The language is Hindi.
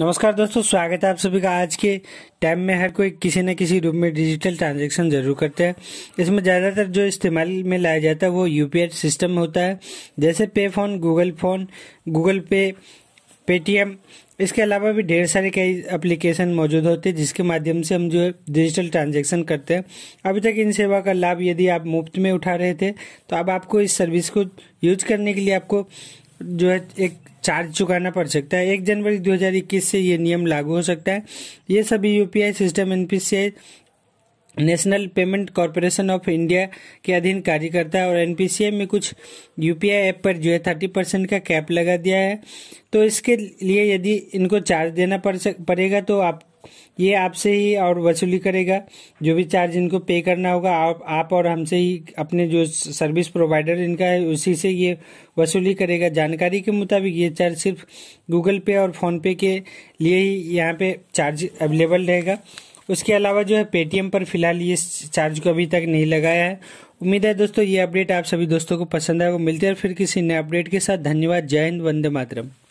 नमस्कार दोस्तों स्वागत है आप सभी का आज के टाइम में हर कोई किसी न किसी रूप में डिजिटल ट्रांजैक्शन जरूर करते हैं इसमें ज़्यादातर जो इस्तेमाल में लाया जाता है वो यू सिस्टम होता है जैसे pay phone Google phone Google pay Paytm इसके अलावा भी ढेर सारे कई एप्लीकेशन मौजूद होते हैं जिसके माध्यम से हम जो है डिजिटल ट्रांजेक्शन करते हैं अभी तक इन सेवा का लाभ यदि आप मुफ्त में उठा रहे थे तो अब आपको इस सर्विस को यूज करने के लिए आपको जो है एक चार्ज चुकाना पड़ सकता है एक जनवरी 2021 से ये नियम लागू हो सकता है ये सभी UPI system NPCI National payment Corporation of India के अधीन कार्य करता है और एनपीसीआई में कुछ यूपीआई ऐप पर जो है थर्टी परसेंट का कैप लगा दिया है तो इसके लिए यदि इनको चार्ज देना पड़ पड़ेगा तो आप ये आपसे ही और वसूली करेगा जो भी चार्ज इनको पे करना होगा आप आप और हमसे ही अपने जो सर्विस प्रोवाइडर इनका है उसी से ये वसूली करेगा जानकारी के मुताबिक ये चार्ज सिर्फ गूगल पे और फोन पे के लिए ही यहाँ पे चार्ज अवेलेबल रहेगा उसके अलावा जो है पेटीएम पर फिलहाल ये चार्ज को अभी तक नहीं लगाया है उम्मीद है दोस्तों ये अपडेट आप सभी दोस्तों को पसंद आएगा मिलते हैं फिर किसी नए अपडेट के साथ धन्यवाद जय हिंद वंदे मातरम